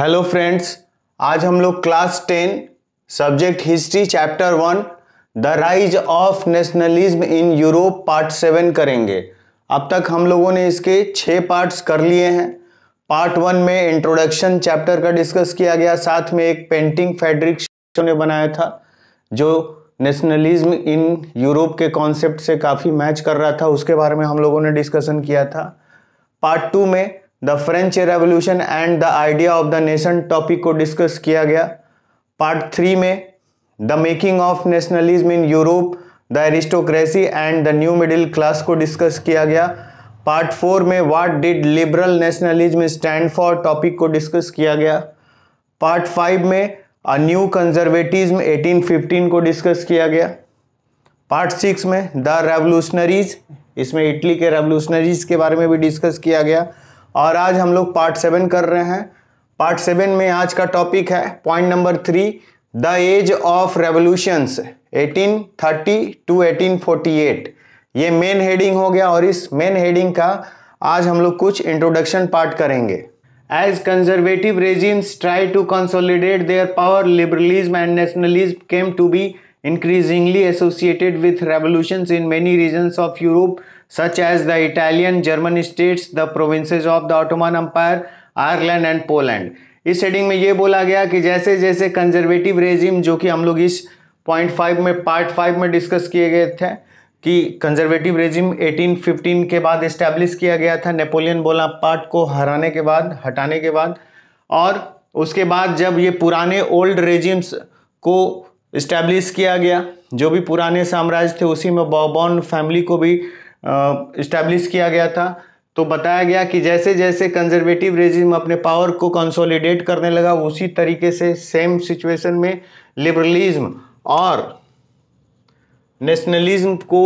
Hello friends आज हम लोग class ten subject history chapter one the rise of nationalism in Europe part seven करेंगे अब तक हम लोगों ने इसके छः पार्ट्स कर लिए हैं पार्ट वन में इंट्रोडक्शन चैप्टर का डिस्कस किया गया साथ में एक पेंटिंग फेडरिक ने बनाया था जो नेशनलिज्म इन यूरोप के कॉन्सेप्ट से काफ़ी मैच कर रहा था उसके बारे में हम लोगों ने डिस्कशन किया था पार्ट टू में the French revolution and the idea of the nation topic को डिस्कस किया गया पार्ट थ्री में the making of nationalism in Europe the aristocracy and the new middle class को डिस्कस किया गया पार्ट फोर में what did liberal nationalism stand for topic को discuss किया गया पार्ट फाइव में अ न्यू कंजर्वेटिज्म 1815 को डिस्कस किया गया पार्ट सिक्स में द रेवोल्यूशनरीज इसमें इटली के रेवोल्यूशनरीज के बारे में भी डिस्कस किया गया और आज हम लोग पार्ट सेवन कर रहे हैं पार्ट सेवन में आज का टॉपिक है point number three the age of revolutions 1830 to 1848 ये मेन हेडिंग हो गया और इस मेन हेडिंग का आज हम लोग कुछ इंट्रोडक्शन पार्ट करेंगे as conservative regimes try to consolidate their power liberalism and nationalism came to be increasingly associated with revolutions in many region of Europe such as the Italian German states the provinces of the Ottoman Empire, Ireland and Poland इस heading में ये बोला गया कि जैसे जैसे conservative regime जो कि हम लोग इस पॉइंट फाइव में पार्ट फाइव में डिस्कस किए गए थे कि कंजर्वेटिव रेजिम 1815 के बाद इस्टेब्लिश किया गया था नेपोलियन बोला पार्ट को हराने के बाद हटाने के बाद और उसके बाद जब ये पुराने ओल्ड रेजिम्स को इस्टेब्लिश किया गया जो भी पुराने साम्राज्य थे उसी में बॉबॉन फैमिली को भी इस्टेब्लिश किया गया था तो बताया गया कि जैसे जैसे कंजर्वेटिव रेजिम अपने पावर को कंसोलिडेट करने लगा उसी तरीके से सेम सिचुएशन में लिबरलिज्म और नेशनलिज्म को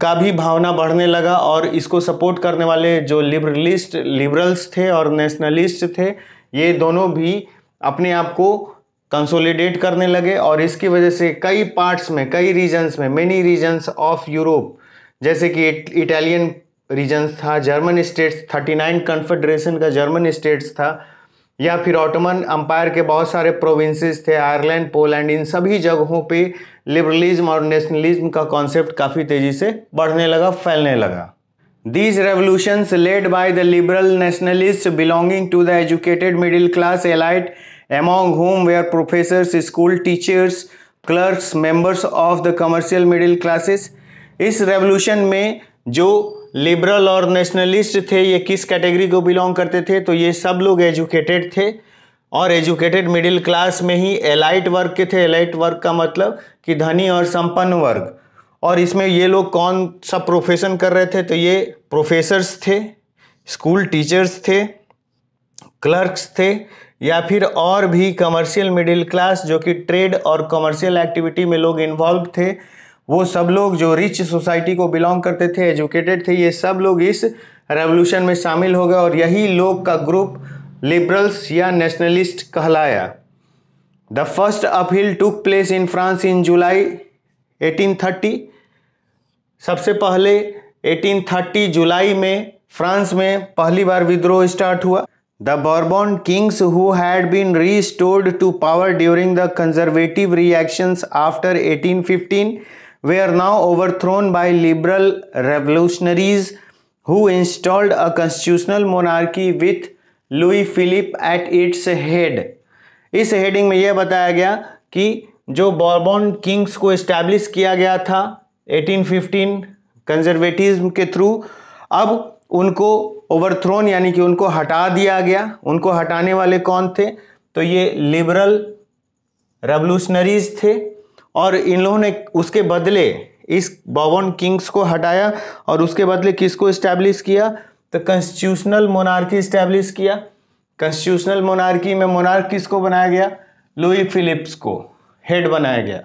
का भी भावना बढ़ने लगा और इसको सपोर्ट करने वाले जो लिबरलिस्ट लिबरल्स थे और नेशनलिस्ट थे ये दोनों भी अपने आप को कंसोलिडेट करने लगे और इसकी वजह से कई पार्ट्स में कई रीजन्स में मेनी रीजन्स ऑफ यूरोप जैसे कि इटालियन रीजन्स था German states thirty nine confederation का जर्मन स्टेट्स था या फिर ऑटोमन अम्पायर के बहुत सारे प्रोविंस थे आयरलैंड पोलैंड इन सभी जगहों पे लिबरलिज्म और नेशनलिज्म का कॉन्सेप्ट काफ़ी तेज़ी से बढ़ने लगा फैलने लगा these revolutions led by the liberal nationalist belonging to the educated middle class elite among whom were professors school teachers clerks members of the commercial middle classes इस रेवोल्यूशन में जो लिबरल और नेशनलिस्ट थे ये किस कैटेगरी को belong करते थे तो ये सब लोग एजुकेटेड थे और एजुकेटेड मिडिल क्लास में ही एलाइट वर्ग के थे एलाइट वर्ग का मतलब कि धनी और संपन्न वर्ग और इसमें ये लोग कौन सा प्रोफेशन कर रहे थे तो ये प्रोफेसर्स थे स्कूल टीचर्स थे क्लर्क्स थे या फिर और भी कमर्शियल मिडिल क्लास जो कि ट्रेड और कमर्शियल एक्टिविटी में लोग इन्वॉल्व थे वो सब लोग जो रिच सोसाइटी को बिलोंग करते थे एजुकेटेड थे ये सब लोग इस रेवोल्यूशन में शामिल हो गए और यही लोग का ग्रुप लिबरल्स या नेशनलिस्ट कहलाया the first upheaval took place in France in July 1830 सबसे पहले 1830 जुलाई में फ्रांस में पहली बार विद्रोह स्टार्ट हुआ the Bourbon kings who had been restored to power during the conservative reactions after 1815 were now overthrown by liberal revolutionaries who installed a constitutional monarchy with Louis Philippe at its head इस heading में यह बताया गया कि जो बॉर्बॉन Kings को establish किया गया था 1815 कंजर्वेटिज्म के थ्रू अब उनको ओवरथ्रोन यानी कि उनको हटा दिया गया उनको हटाने वाले कौन थे तो ये लिबरल रेवोल्यूशनरीज थे और इन लोगों ने उसके बदले इस बॉबन किंग्स को हटाया और उसके बदले किसको इस्टेब्लिश किया तो कंस्टिट्यूशनल मोनार्की इस्टेब्लिश किया कंस्टिट्यूशनल मोनार्की में मोनार्क किसको बनाया गया लुई फिलिप्स को हेड बनाया गया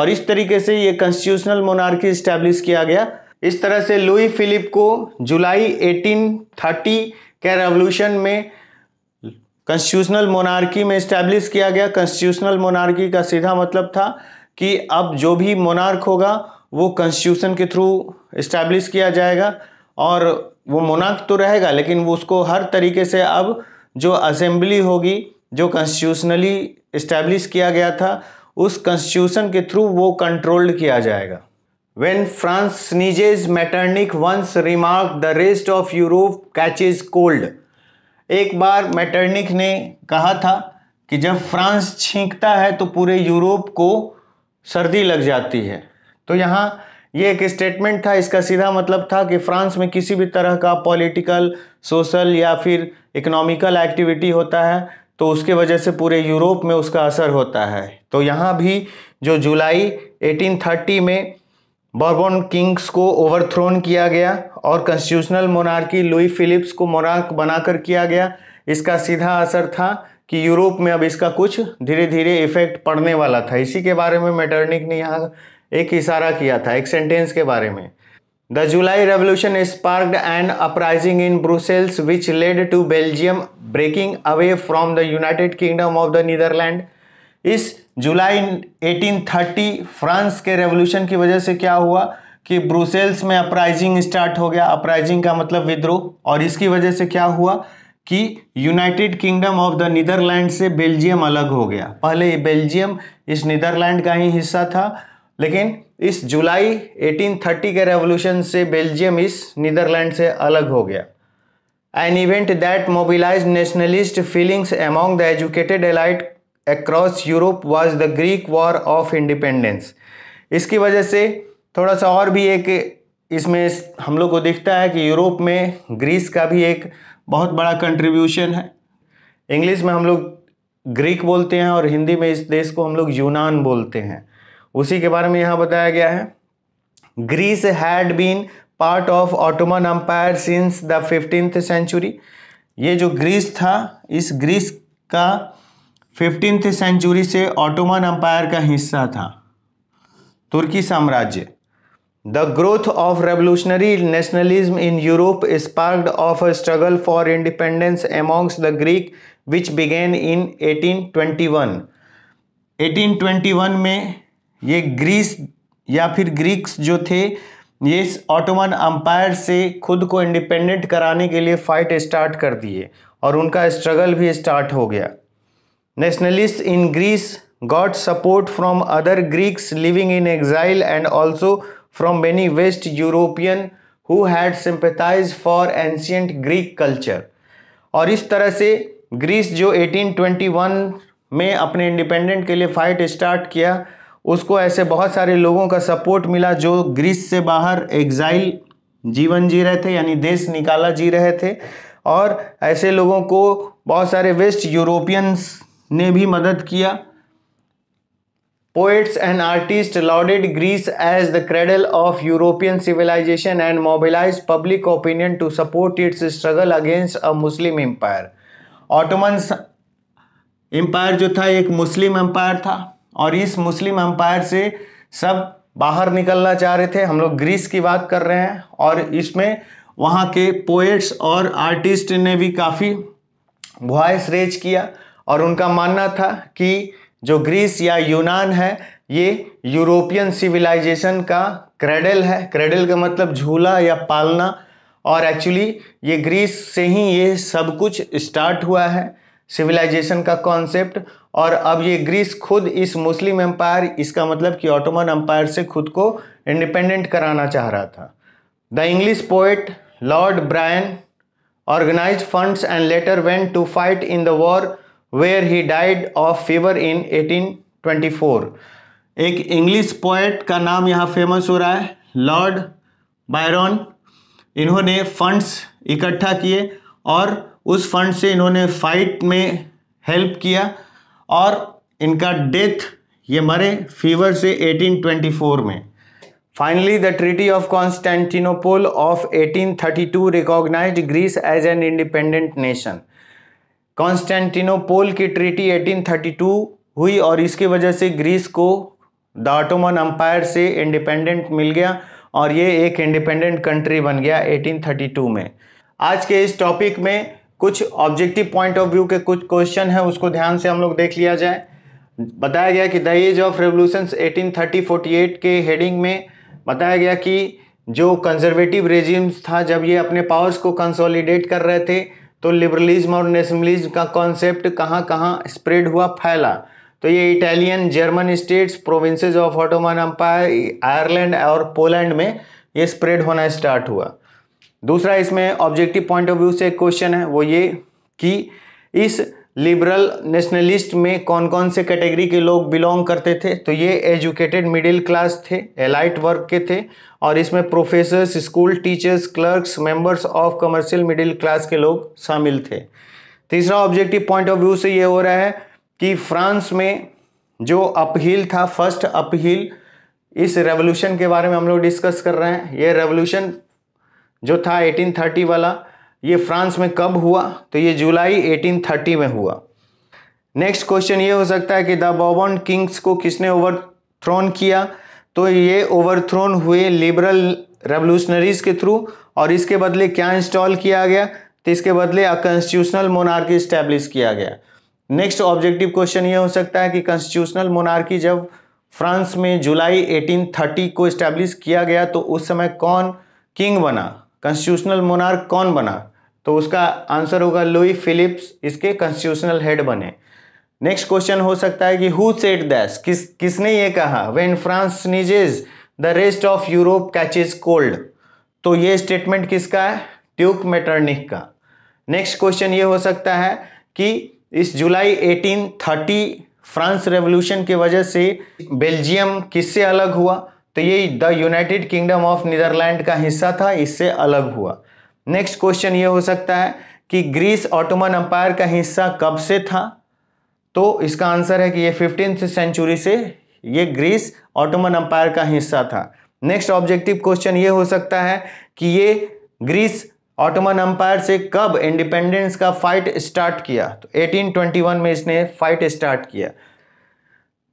और इस तरीके से ये कंस्टिट्यूशनल मोनार्की इस्टेब्लिश किया गया इस तरह से लुई फिलिप को जुलाई 1830 के रेवोल्यूशन में कंस्टिट्यूशनल मोनार्की में इस्टेब्लिश किया गया कंस्टिट्यूशनल मोनार्की का सीधा मतलब था कि अब जो भी मोनार्क होगा वो कॉन्स्टिट्यूशन के थ्रू इस्टेब्लिश किया जाएगा और वो मोनार्क तो रहेगा लेकिन वो उसको हर तरीके से अब जो असेंबली होगी जो कॉन्स्टिट्यूशनली इस्टेब्लिश किया गया था उस कॉन्स्टिट्यूशन के थ्रू वो कंट्रोल्ड किया जाएगा when France sneezes Metternich once remark the rest of Europe catches cold एक बार मैटर्निक ने कहा था कि जब फ्रांस छींकता है तो पूरे यूरोप को सर्दी लग जाती है तो यहाँ ये एक स्टेटमेंट था इसका सीधा मतलब था कि फ्रांस में किसी भी तरह का पॉलिटिकल सोशल या फिर इकोनॉमिकल एक्टिविटी होता है तो उसके वजह से पूरे यूरोप में उसका असर होता है तो यहाँ भी जो जुलाई 1830 में बॉर्बोन किंग्स को ओवरथ्रोन किया गया और कंस्टिट्यूशनल मोनार्की लुई फिलिप्स को मोनार्क बनाकर किया गया इसका सीधा असर था कि यूरोप में अब इसका कुछ धीरे धीरे इफेक्ट पड़ने वाला था इसी के बारे में मेटर्निक ने यहाँ एक इशारा किया था एक सेंटेंस के बारे में the July revolution sparked and uprising in Brussels which led to Belgium breaking away from the United Kingdom of the Netherlands इस जुलाई 1830 फ्रांस के रेवोल्यूशन की वजह से क्या हुआ कि ब्रुसेल्स में अपराइजिंग स्टार्ट हो गया अपराइजिंग का मतलब विद्रोह और इसकी वजह से क्या हुआ कि United Kingdom of the Netherlands से बेल्जियम अलग हो गया पहले बेल्जियम इस नीदरलैंड का ही हिस्सा था लेकिन इस जुलाई 1830 के रेवोल्यूशन से बेल्जियम इस नीदरलैंड से अलग हो गया an event that mobilize nationalist feelings among the educated elite across Europe was the Greek war of independence इसकी वजह से थोड़ा सा और भी एक इसमें हम लोग को दिखता है कि यूरोप में ग्रीस का भी एक बहुत बड़ा कंट्रीब्यूशन है इंग्लिश में हम लोग ग्रीक बोलते हैं और हिंदी में इस देश को हम लोग यूनान बोलते हैं उसी के बारे में यहाँ बताया गया है Greece had been part of Ottoman empire since the fifteenth century ये जो ग्रीस था इस ग्रीस का फिफ्टींथ सेंचुरी से ऑटोमन अम्पायर का हिस्सा था तुर्की साम्राज्य The growth of revolutionary nationalism in Europe sparked off a struggle for independence amongst the Greek which began in 1821 1821 में ये ग्रीस या फिर ग्रीक्स जो थे ये ऑटोमन अम्पायर से खुद को इंडिपेंडेंट कराने के लिए फाइट स्टार्ट कर दिए और उनका स्ट्रगल भी स्टार्ट हो गया nationalist in Greece got support from other Greeks living in exile and also from many west European who had sympathized for ancient Greek culture. और इस तरह से ग्रीस जो 1821 में अपने इंडिपेंडेंट के लिए फाइट स्टार्ट किया उसको ऐसे बहुत सारे लोगों का सपोर्ट मिला जो ग्रीस से बाहर एग्जाइल जीवन जी रहे थे यानी देश निकाला जी रहे थे और ऐसे लोगों को बहुत सारे वेस्ट यूरोपियंस ने भी मदद किया Poets and artists lauded Greece as the cradle of European civilization and mobilized public opinion to support its struggle against a Muslim empire. Ottoman empire जो था एक मुस्लिम empire था और इस मुस्लिम empire से सब बाहर निकलना चाह रहे थे हम लोग ग्रीस की बात कर रहे हैं और इसमें वहाँ के पोएट्स और आर्टिस्ट ने भी काफ़ी वॉयस रेज किया और उनका मानना था कि जो ग्रीस या यूनान है ये यूरोपियन सिविलाइजेशन का क्रेडल है क्रेडल का मतलब झूला या पालना और एक्चुअली ये ग्रीस से ही ये सब कुछ स्टार्ट हुआ है सिविलाइजेशन का कॉन्सेप्ट और अब ये ग्रीस खुद इस मुस्लिम एम्पायर इसका मतलब कि ऑटोमन एम्पायर से खुद को इंडिपेंडेंट कराना चाह रहा था the English poet Lord Byron organise funds and later went to fight in the war where he died of fever in 1824 एक इंग्लिश पोएट का नाम यहाँ फेमस हो रहा है लॉर्ड बायरॉन इन्होंने फंड्स इकट्ठा किए और उस फंड से इन्होंने फाइट में हेल्प किया और इनका डेथ ये मरे फीवर से 1824 में finally the treaty of Constantinople of 1832 recognise Greece as an independent nation Constantinople की ट्रीटी 1832 हुई और इसकी वजह से ग्रीस को द ऑटोमन अम्पायर से इंडिपेंडेंट मिल गया और ये एक इंडिपेंडेंट कंट्री बन गया 1832 में आज के इस टॉपिक में कुछ ऑब्जेक्टिव पॉइंट ऑफ व्यू के कुछ क्वेश्चन हैं उसको ध्यान से हम लोग देख लिया जाए बताया गया कि द एज ऑफ रेवोल्यूशन 1830-48 के हेडिंग में बताया गया कि जो कंजर्वेटिव रेजिम्स था जब ये अपने पावर्स को कंसोलिडेट कर रहे थे तो लिबरलिज्म और नेशनलिज्म का कॉन्सेप्ट कहाँ कहाँ स्प्रेड हुआ फैला तो ये Italian German states provinces of Ottoman empire Ireland और पोलैंड में ये स्प्रेड होना स्टार्ट हुआ दूसरा इसमें ऑब्जेक्टिव पॉइंट ऑफ व्यू से एक क्वेश्चन है वो ये कि इस लिबरल नेशनलिस्ट में कौन कौन से कैटेगरी के लोग बिलोंग करते थे तो ये एजुकेटेड मिडिल क्लास थे एलाइट वर्क के थे और इसमें professors school teachers clerks members of commercial middle class के लोग शामिल थे तीसरा ऑब्जेक्टिव पॉइंट ऑफ व्यू से ये हो रहा है कि फ्रांस में जो अपहील था फर्स्ट अपहील इस रेवोल्यूशन के बारे में हम लोग डिस्कस कर रहे हैं ये रेवोल्यूशन जो था 1830 वाला ये फ्रांस में कब हुआ तो ये जुलाई 1830 में हुआ नेक्स्ट क्वेश्चन ये हो सकता है कि द बॉबन किंग्स को किसने ओवर थ्रोन किया तो ये ओवरथ्रोन हुए लिबरल रेवोल्यूशनरीज के थ्रू और इसके बदले क्या इंस्टॉल किया गया तो इसके बदले अ कॉन्स्टिट्यूशनल मोनार्की इस्टेब्लिश किया गया नेक्स्ट ऑब्जेक्टिव क्वेश्चन ये हो सकता है कि कॉन्स्टिट्यूशनल मोनार्की जब फ्रांस में जुलाई 1830 को इस्टेब्लिश किया गया तो उस समय कौन किंग बना कॉन्स्टिट्यूशनल मोनार्क कौन बना तो उसका आंसर होगा लुई फिलिप्स इसके कॉन्स्टिट्यूशनल हेड बने नेक्स्ट क्वेश्चन हो सकता है कि हु सेट दैस किस किसने ये कहा when France sneezes the rest of Europe catches cold तो ये स्टेटमेंट किसका है ट्यूक मेटर्निक का नेक्स्ट क्वेश्चन ये हो सकता है कि इस जुलाई 1830 फ्रांस रेवोल्यूशन की वजह से बेल्जियम किससे अलग हुआ तो ये the United Kingdom of Netherlands का हिस्सा था इससे अलग हुआ नेक्स्ट क्वेश्चन ये हो सकता है कि ग्रीस ऑटोमन अंपायर का हिस्सा कब से था तो इसका आंसर है कि ये फिफ्टीन सेंचुरी से ये ग्रीस ऑटोमन अंपायर का हिस्सा था नेक्स्ट ऑब्जेक्टिव क्वेश्चन ये हो सकता है कि ये ग्रीस ऑटोमन अंपायर से कब इंडिपेंडेंस का फाइट स्टार्ट किया तो 1821 में इसने फाइट स्टार्ट किया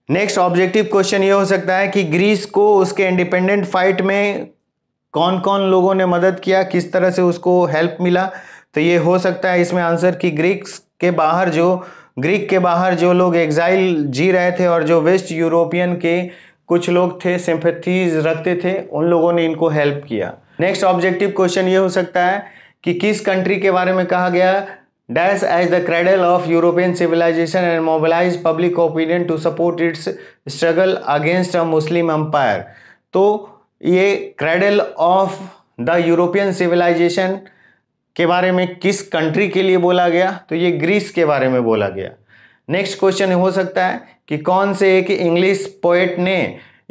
नेक्स्ट ऑब्जेक्टिव क्वेश्चन ये हो सकता है कि ग्रीस को उसके इंडिपेंडेंट फाइट में कौन कौन लोगों ने मदद किया किस तरह से उसको हेल्प मिला तो ये हो सकता है इसमें आंसर कि ग्रीक्स के बाहर जो ग्रीक के बाहर जो लोग एग्जाइल जी रहे थे और जो वेस्ट यूरोपियन के कुछ लोग थे सिंपथीज रखते थे उन लोगों ने इनको हेल्प किया नेक्स्ट ऑब्जेक्टिव क्वेश्चन ये हो सकता है कि किस कंट्री के बारे में कहा गया dash as the cradle of European civilization and mobilized public opinion to support its struggle against a Muslim empire. तो ये cradle of the European civilization के बारे में किस कंट्री के लिए बोला गया तो ये ग्रीस के बारे में बोला गया नेक्स्ट क्वेश्चन हो सकता है कि कौन से एक इंग्लिश पोएट ने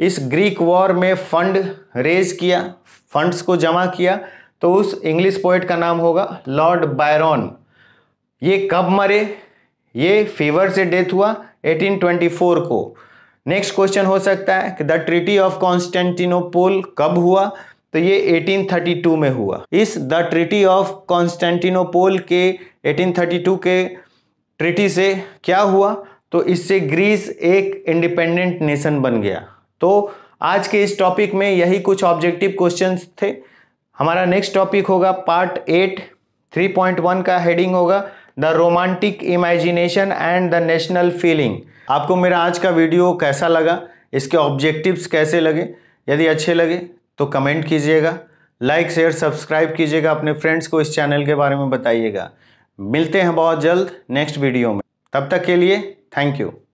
इस ग्रीक वॉर में फंड रेज किया फंड्स को जमा किया तो उस इंग्लिश पोएट का नाम होगा लॉर्ड बायरॉन ये कब मरे ये फीवर से डेथ हुआ 1824 को नेक्स्ट क्वेश्चन हो सकता है कि द ट्रिटी ऑफ कॉन्स्टेंटिनोपोल कब हुआ तो ये 1832 में हुआ इस द ट्रिटी ऑफ कॉन्स्टेंटिनोपोल के 1832 के ट्रिटी से क्या हुआ तो इससे ग्रीस एक इंडिपेंडेंट नेशन बन गया तो आज के इस टॉपिक में यही कुछ ऑब्जेक्टिव क्वेश्चंस थे हमारा नेक्स्ट टॉपिक होगा part eight three point one का हेडिंग होगा the romantic imagination and the national feeling आपको मेरा आज का वीडियो कैसा लगा इसके ऑब्जेक्टिव्स कैसे लगे यदि अच्छे लगे तो कमेंट कीजिएगा लाइक शेयर सब्सक्राइब कीजिएगा अपने फ्रेंड्स को इस चैनल के बारे में बताइएगा मिलते हैं बहुत जल्द नेक्स्ट वीडियो में तब तक के लिए थैंक यू